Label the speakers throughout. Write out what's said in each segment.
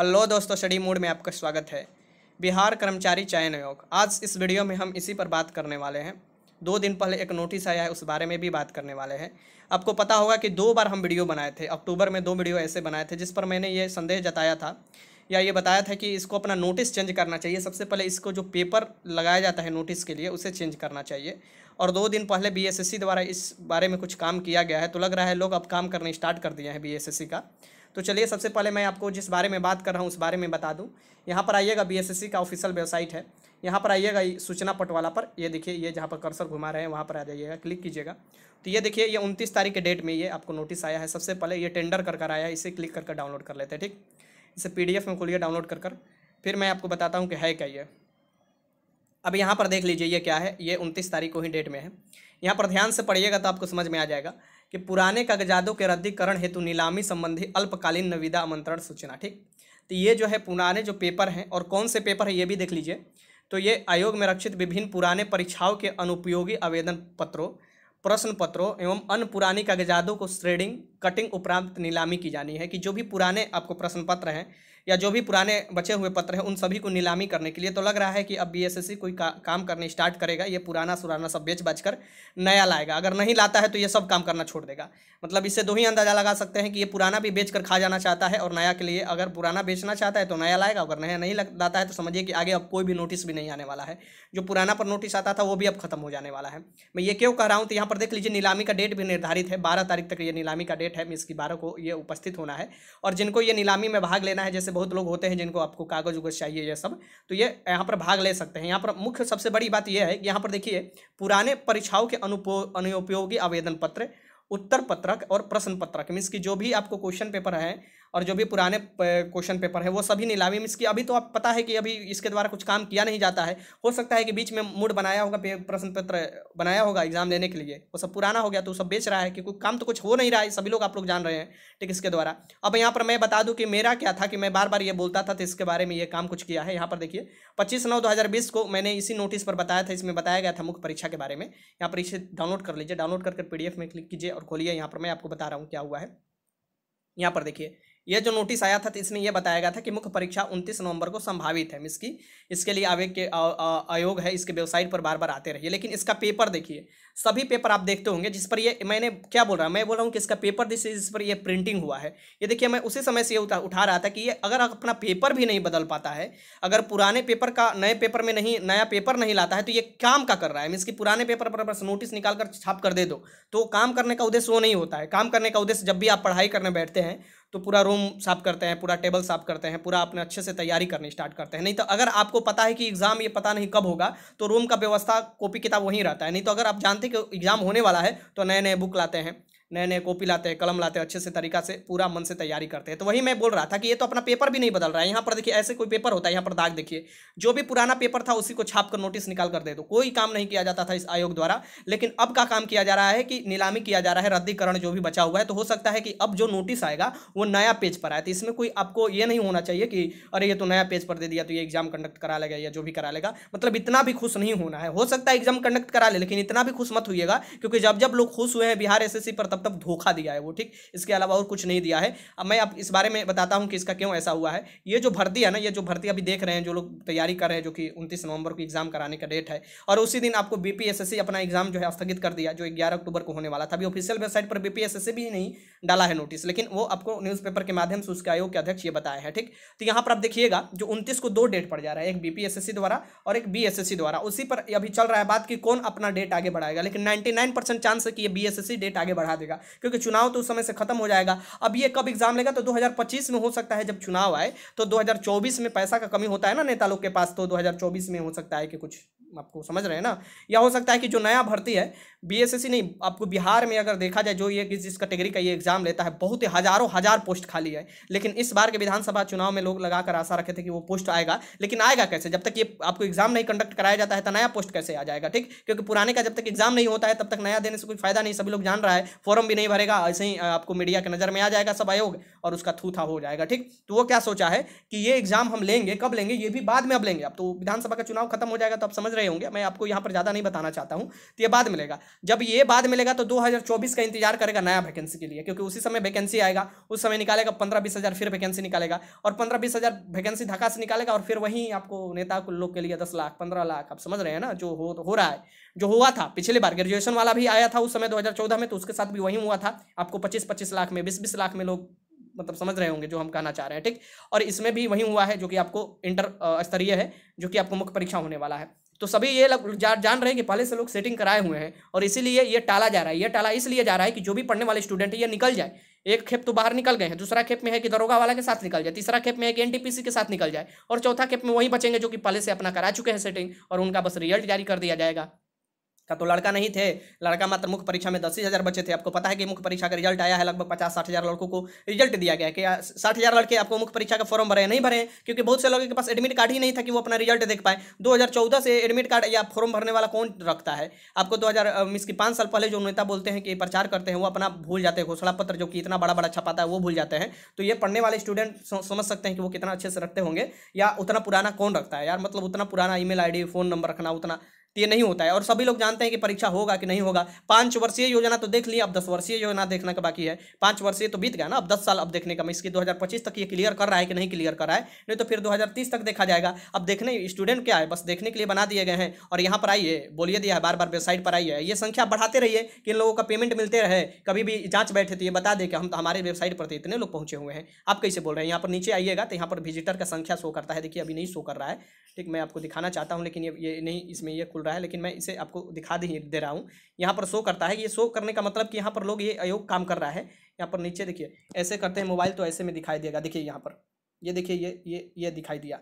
Speaker 1: hello दोस्तों study mood में आपका स्वागत है बिहार कर्मचारी चयन आयोग आज इस वीडियो में हम इसी पर बात करने वाले हैं दो दिन पहले एक नोटिस आया है उस बारे में भी बात करने वाले हैं आपको पता होगा कि दो बार हम वीडियो बनाए थे अक्टूबर में दो वीडियो ऐसे बनाए थे जिस पर मैंने ये संदेह जताया था या ये बताया था कि इसको अपना नोटिस चेंज करना चाहिए सबसे पहले इसको जो पेपर लगाया जाता है नोटिस के लिए उसे चेंज करना चाहिए और दो दिन पहले बी द्वारा इस बारे में कुछ काम किया गया है तो लग रहा है लोग अब काम करने स्टार्ट कर दिए हैं बी का तो चलिए सबसे पहले मैं आपको जिस बारे में बात कर रहा हूँ उस बारे में बता दूँ यहाँ पर आइएगा बी का ऑफिशियल वेबसाइट है यहाँ पर आइएगा सूचना पटवाला पर ये देखिए ये जहाँ पर कर्सर घुमा रहे हैं वहाँ पर आ जाइएगा क्लिक कीजिएगा तो ये देखिए ये उनतीस तारीख के डेट में ये आपको नोटिस आया है सबसे पहले ये टेंडर कर कर आया है इसे क्लिक कर डाउनलोड कर लेते हैं ठीक इसे पीडीएफ में खोलिए डाउनलोड कर कर फिर मैं आपको बताता हूँ कि है क्या ये अब यहाँ पर देख लीजिए ये क्या है ये उनतीस तारीख को ही डेट में है यहाँ पर ध्यान से पढ़िएगा तो आपको समझ में आ जाएगा कि पुराने कागजातों के रद्दीकरण हेतु नीलामी संबंधी अल्पकालीन निविदा आमंत्रण सूचना ठीक तो ये जो है पुराने जो पेपर हैं और कौन से पेपर है ये भी देख लीजिए तो ये आयोग में रक्षित विभिन्न पुराने परीक्षाओं के अनुपयोगी आवेदन पत्रों प्रश्न पत्रों एवं अन्य पुरानी कागजातों को श्रेडिंग कटिंग उपरांत नीलामी की जानी है कि जो भी पुराने आपको प्रश्न पत्र हैं या जो भी पुराने बचे हुए पत्र हैं उन सभी को नीलामी करने के लिए तो लग रहा है कि अब बीएसएससी कोई का, काम करने स्टार्ट करेगा ये पुराना सुराना सब बेच बच कर नया लाएगा अगर नहीं लाता है तो ये सब काम करना छोड़ देगा मतलब इससे दो ही अंदाज़ा लगा सकते हैं कि ये पुराना भी बेच कर खा जाना चाहता है और नया के लिए अगर पुराना बेचना चाहता है तो नया लाएगा अगर नया नहीं लाता है तो समझिए कि आगे अब कोई भी नोटिस भी नहीं आने वाला है जो पुराना पर नोटिस आता था वो भी अब खत्म हो जाने वाला है मैं ये क्यों कह रहा हूँ तो यहाँ पर देख लीजिए नीलामी का डेट भी निर्धारित है बारह तारीख तक ये नीलामी का डेट है मीन्स की बारह को ये उपस्थित होना है और जिनको ये नीलामी में भाग लेना है जैसे से बहुत लोग होते हैं जिनको आपको कागज उगज चाहिए यह सब तो ये यहाँ पर भाग ले सकते हैं यहाँ पर मुख्य सबसे बड़ी बात यह है कि यहाँ पर देखिए पुराने परीक्षाओं के अनुपो अनुपयोगी आवेदन पत्र उत्तर पत्रक और प्रश्न पत्रक मीन्स की जो भी आपको क्वेश्चन पेपर है और जो भी पुराने क्वेश्चन पेपर है वो सभी नीलामी में इसकी अभी तो आप पता है कि अभी इसके द्वारा कुछ काम किया नहीं जाता है हो सकता है कि बीच में मूड बनाया होगा प्रश्न पत्र बनाया होगा एग्जाम देने के लिए वो सब पुराना हो गया तो सब बेच रहा है क्योंकि काम तो कुछ हो नहीं रहा है सभी लोग आप लोग जान रहे हैं ठीक इसके द्वारा अब यहाँ पर मैं बता दूँ कि मेरा क्या था कि मैं बार बार ये बोलता था तो इसके बारे में ये काम कुछ किया है यहाँ पर देखिए पच्चीस नौ दो को मैंने इसी नोटिस पर बताया था इसमें बताया गया था मुख्य परीक्षा के बारे में यहाँ पर इसे डाउनलोड कर लीजिए डाउनलोड करके पी में क्लिक कीजिए और खोलिए यहाँ पर मैं आपको बता रहा हूँ क्या हुआ है यहाँ पर देखिए यह जो नोटिस आया था तो इसमें यह बताया गया था कि मुख्य परीक्षा 29 नवंबर को संभावित है इसकी इसके लिए आवेग के आयोग है इसके वेबसाइट पर बार बार आते रहिए लेकिन इसका पेपर देखिए सभी पेपर आप देखते होंगे जिस पर ये मैंने क्या बोल रहा हूँ मैं बोल रहा हूँ कि इसका पेपर जिस पर यह प्रिंटिंग हुआ है ये देखिए मैं उसी समय से ये उठा, उठा रहा था कि ये अगर अपना पेपर भी नहीं बदल पाता है अगर पुराने पेपर का नए पेपर में नहीं नया पेपर नहीं लाता है तो ये काम का कर रहा है मीन्स की पुराने पेपर पर बस नोटिस निकाल कर छाप कर दे दो तो काम करने का उद्देश्य वो नहीं होता है काम करने का उद्देश्य जब भी आप पढ़ाई करने बैठते हैं तो पूरा रूम साफ करते हैं पूरा टेबल साफ करते हैं पूरा अपने अच्छे से तैयारी करनी स्टार्ट करते हैं नहीं तो अगर आपको पता है कि एग्ज़ाम ये पता नहीं कब होगा तो रूम का व्यवस्था कॉपी किताब वहीं रहता है नहीं तो अगर आप जानते कि एग्ज़ाम होने वाला है तो नए नए बुक लाते हैं नए नए कॉपी लाते हैं कलम लाते हैं अच्छे से तरीका से पूरा मन से तैयारी करते हैं तो वही मैं बोल रहा था कि ये तो अपना पेपर भी नहीं बदल रहा है यहाँ पर देखिए ऐसे कोई पेपर होता है यहाँ पर दाग देखिए जो भी पुराना पेपर था उसी को छाप कर नोटिस निकाल कर दे दो कोई काम नहीं किया जाता था इस आयोग द्वारा लेकिन अब का काम किया जा रहा है कि नीलामी किया जा रहा है रद्दीकरण जो भी बचा हुआ है तो हो सकता है कि अब जो नोटिस आएगा वो नया पेज पर आए तो इसमें कोई आपको ये नहीं होना चाहिए कि अरे ये तो नया पेज पर दे दिया तो ये एग्जाम कंडक्ट करा लेगा या जो भी करा लेगा मतलब इतना भी खुश नहीं होना है हो सकता है एग्जाम कंडक्ट करा लेकिन इतना भी खुश मत हुईगा क्योंकि जब जब लोग खुश हुए हैं बिहार एस पर तब मतलब धोखा दिया है वो ठीक इसके अलावा और कुछ नहीं दिया है अब मैं आप इस बारे में बताता हूँ कि इसका क्यों ऐसा हुआ है ये जो भर्ती है ना ये जो भर्ती अभी देख रहे हैं जो लोग तैयारी कर रहे हैं जो कि उनतीस नवंबर को एग्जाम कराने का डेट है और उसी दिन आपको बी अपना एग्जाम जो है स्थगित कर दिया जो ग्यारह अक्टूबर को होने वाला था अभी ऑफिशियल वेबसाइट पर बी भी नहीं डाला है नोटिस लेकिन वो आपको न्यूज़पेपर के माध्यम से उसके आयोग के अध्यक्ष ये बताया है ठीक तो यहाँ पर आप देखिएगा जो उनतीस को दो डेट पड़ जा रहा है एक बी द्वारा और एक बी द्वारा उसी पर अभी चल रहा है बात कि कौन अपना डेट आगे बढ़ाएगा लेकिन नाइन्टी चांस है कि ये बी डेट आगे बढ़ा देगा पड़ेगा क्योंकि चुनाव तो उस समय से खत्म हो जाएगा अब ये कब एग्जाम लेगा तो 2025 में हो सकता है जब चुनाव आए तो 2024 में पैसा का कमी होता है ना नेता लोग के पास तो 2024 में हो सकता है कि कुछ आपको समझ रहे हैं ना या हो सकता है कि जो नया भर्ती है बीएसएससी नहीं आपको बिहार में अगर देखा जाए जो ये किस जिस कैटेगरी का ये एग्जाम लेता है बहुत ही हजारों हजार पोस्ट खाली है लेकिन इस बार के विधानसभा चुनाव में लोग लगाकर आशा रखे थे कि वो पोस्ट आएगा लेकिन आएगा कैसे जब तक ये आपको एग्जाम नहीं कंडक्ट कराया जाता है तो नया पोस्ट कैसे आ जाएगा ठीक क्योंकि पुराने का जब तक एग्जाम नहीं होता है तब तक नया देने से कोई फायदा नहीं सभी लोग जान रहा है फॉर्म भी नहीं भरेगा ऐसे ही आपको मीडिया के नजर में आ जाएगा सब आयोग और उसका थूथा हो जाएगा ठीक तो वो क्या सोचा है कि ये एग्जाम हम लेंगे कब लेंगे ये भी बाद में अब लेंगे अब तो विधानसभा का चुनाव खत्म हो जाएगा तो आप समझ रहे होंगे मैं आपको यहाँ पर ज़्यादा नहीं बताना चाहता हूँ तो ये बाद में लेगा जब ये बाद मिलेगा तो 2024 का इंतजार करेगा नया वैकेंसी के लिए क्योंकि उसी समय वैकेंसी आएगा उस समय निकालेगा पंद्रह बीस हज़ार फिर वैकेंसी निकालेगा और पंद्रह बीस हज़ार वैकेंसी धक्का से निकालेगा और फिर वहीं आपको नेता को लोग के लिए दस लाख पंद्रह लाख आप समझ रहे हैं ना जो हो हो रहा है जो हुआ था पिछले बार ग्रेजुएशन वाला भी आया था उस समय दो में तो उसके साथ भी वही हुआ था आपको पच्चीस पच्चीस लाख में बीस बीस लाख में लोग मतलब समझ रहे होंगे जो हम कहना चाह रहे हैं ठीक और इसमें भी वही हुआ है जो कि आपको इंटर स्तरीय है जो कि आपको मुख्य परीक्षा होने वाला है तो सभी ये लग जा, जान रहे हैं कि पहले से लोग सेटिंग कराए हुए हैं और इसीलिए ये टाला जा रहा है ये टाला इसलिए जा रहा है कि जो भी पढ़ने वाले स्टूडेंट है ये निकल जाए एक खेप तो बाहर निकल गए हैं दूसरा खेप में है कि दरोगा वाला के साथ निकल जाए तीसरा खेप में है कि एनटीपीसी के साथ निकल जाए और चौथा खेप में वही बचेंगे जो कि पहले से अपना करा चुके हैं सेटिंग और उनका बस रिजल्ट जारी कर दिया जाएगा का तो लड़का नहीं थे लड़का मात्र मुख्य परीक्षा में दस ही हज़ार बच्चे थे आपको पता है कि मुख्य परीक्षा का रिजल्ट आया है लगभग पचास साठ हज़ार लड़कों को रिजल्ट दिया गया कि साठ हज़ार लड़के आपको मुख्य परीक्षा का फॉर्म भरे नहीं भरे क्योंकि बहुत से लोगों के पास एडमिट कार्ड ही नहीं था कि वो अपना रिजल्ट देख पाए दो से एडमिट कार्ड या फॉर्म भरने वाला कौन रखता है आपको दो हज़ार की पाँच साल पहले जो नेता बोलते हैं कि प्रचार करते हैं वो अपना भूल जाते हैं घोषणा पत्र जो कि इतना बड़ा बड़ा छपाता है वो भूल जाते हैं तो ये पढ़ने वाले स्टूडेंट समझ सकते हैं कि वो कितना अच्छे से रखते होंगे या उतना पुराना कौन रखता है यार मतलब उतना पुराना ईमेल मेल फ़ोन नंबर रखना उतना तो ये नहीं होता है और सभी लोग जानते हैं कि परीक्षा होगा कि नहीं होगा पाँच वर्षीय योजना तो देख ली अब दस वर्षीय योजना देखना का बाकी है पाँच वर्षीय तो बीत गया ना अब दस साल अब देखने का मैं इसकी 2025 तक ये क्लियर कर रहा है कि नहीं क्लियर कर रहा है नहीं तो फिर 2030 तक देखा जाएगा अब देखने स्टूडेंट क्या है बस देखने के लिए बना दिए गए हैं और यहाँ पर आइए बोलिए दिया है बार बार वेबसाइट पर आइए ये संख्या बढ़ाते रहिए कि इन लोगों का पेमेंट मिलते रहे कभी भी जाँच बैठे तो ये बता दे कि हम हमारे वेबसाइट पर तो इतने लोग पहुँचे हुए हैं आप कैसे बोल रहे हैं यहाँ पर नीचे आइएगा तो यहाँ पर विजिटर का संख्या शो करता है देखिए अभी नहीं शो कर रहा है ठीक मैं आपको दिखाना चाहता हूँ लेकिन ये नहीं इसमें ये खुल रहा है लेकिन मैं इसे आपको दिखा दे दे रहा हूँ यहाँ पर शो करता है ये शो करने का मतलब कि यहाँ पर लोग ये अयोग काम कर रहा है यहाँ पर नीचे देखिए ऐसे करते हैं मोबाइल तो ऐसे में दिखाई देगा देखिए यहाँ पर ये देखिए ये ये ये दिखाई दिया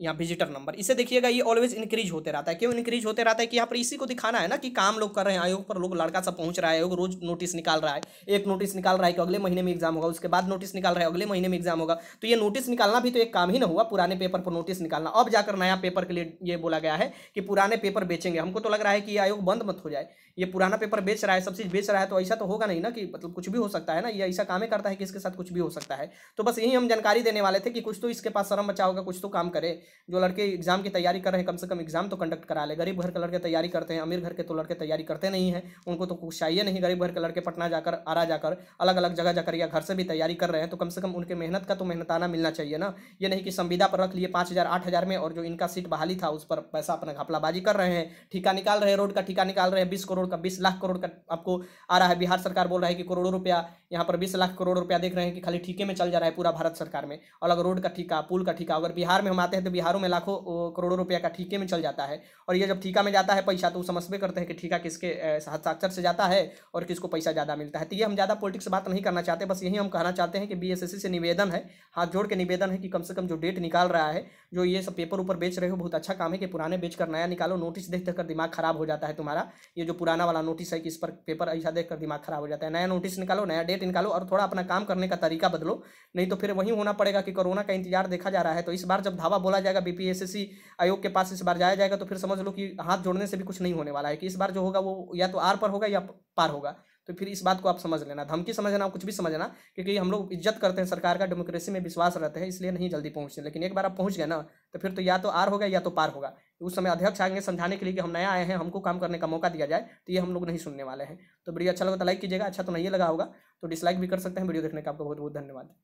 Speaker 1: यहाँ विजिटर नंबर इसे देखिएगा ये ऑलवेज इंक्रीज होते रहता है क्यों इंक्रीज होते रहता है कि यहाँ पर इसी को दिखाना है ना कि काम लोग कर रहे हैं आयोग पर लोग लड़का सब पहुंच रहा है आयोग रोज नोटिस निकाल रहा है एक नोटिस निकाल रहा है कि अगले महीने में एग्जाम होगा उसके बाद नोटिस निकाल रहा है अगले महीने में एग्जाम होगा तो ये नोटिस निकालना भी तो एक काम ही ना हुआ पुराने पेपर पर नोटिस निकालना अब जाकर नया पेपर के लिए ये बोला गया है कि पुराने पेपर बेचेंगे हमको तो लग रहा है कि ये आयोग बंद मत हो जाए ये पुराना पेपर बेच रहा है सब चीज़ बेच रहा है तो ऐसा तो होगा नहीं ना कि मतलब कुछ भी हो सकता है ना ये ऐसा काम करता है कि इसके साथ कुछ भी हो सकता है तो बस यही हम जानकारी देने वाले थे कि कुछ तो इसके पास शर्म होगा कुछ तो काम करे जो लड़के एग्ज़ाम की तैयारी कर रहे हैं कम से कम एग्ज़ाम तो कंडक्ट करा ले गरीब घर के लड़के तैयारी करते हैं अमीर घर के तो लड़के तैयारी करते नहीं है उनको तो कुछ चाहिए नहीं गरीब घर के लड़के पटना जाकर आरा जाकर अलग अलग जगह जाकर या घर से भी तैयारी कर रहे हैं तो कम से कम उनके मेहनत का तो मेहनताना मिलना चाहिए ना ये नहीं कि संविदा पर रख लिए पाँच हज़ार आठ हज़ार में और जो इनका सीट बहाली था उस पर पैसा अपना घपलाबाजी कर रहे हैं ठीका निकाल रहे हैं रोड का ठीका निकाल रहे हैं बीस करोड़ का बीस लाख करोड़ का आपको आ रहा है बिहार सरकार बोल रहा है कि करोड़ों रुपया यहाँ पर बीस लाख करोड़ रुपया देख रहे हैं कि खाली ठीके में चल जा रहा है पूरा भारत सरकार में अलग रोड का ठीका पुल का ठीका अगर बिहार में हम आते हैं तो बिहारों में लाखों करोड़ों रुपया का ठीके में चल जाता है और ये जब ठीका में जाता है पैसा तो वो में करते हैं कि ठीका किसके हस्ताक्षर से जाता है और किसको पैसा ज़्यादा मिलता है तो ये हम ज़्यादा पॉलिटिक्स से बात नहीं करना चाहते बस यही हम कहना चाहते हैं कि बी से निवेदन है हाथ जोड़ के निवेदन है कि कम से कम जो डेट निकाल रहा है जो ये सब पेपर ऊपर बेच रहे हो बहुत अच्छा काम है कि पुराने बेच कर नया निकालो नोटिस देख कर दिमाग खराब हो जाता है तुम्हारा ये जो पुराना वाला नोटिस है कि इस पर पेपर ऐसा देख कर दिमाग खराब हो जाता है नया नोटिस निकालो नया डेट निकालो और थोड़ा अपना काम करने का तरीका बदलो नहीं तो फिर वही होना पड़ेगा कि कोरोना का इंतजार देखा जा रहा है तो इस बार जब धावा बोला जाएगा बीपीएसएससी आयोग के पास इस बार जाया जाएगा तो फिर समझ लो कि हाथ जोड़ने से भी कुछ नहीं होने वाला है कि इस बार जो होगा वो या तो आर पर होगा या पार होगा तो फिर इस बात को आप समझ लेना धमकी समझना कुछ भी समझना क्योंकि हम लोग इज्जत करते हैं सरकार का डेमोक्रेसी में विश्वास रहते हैं इसलिए नहीं जल्दी पहुंचते लेकिन एक बार आप पहुंच गए ना तो फिर तो या तो आर होगा या तो पार होगा उस समय अध्यक्ष आएंगे समझाने के लिए कि हम नया आए हैं हमको काम करने का मौका दिया जाए तो ये हम लोग नहीं सुनने वाले हैं तो वीडियो अच्छा लगा तो लाइक कीजिएगा अच्छा तो नहीं लगा होगा तो डिसलाइक भी कर सकते हैं वीडियो देखने का आपको बहुत बहुत धन्यवाद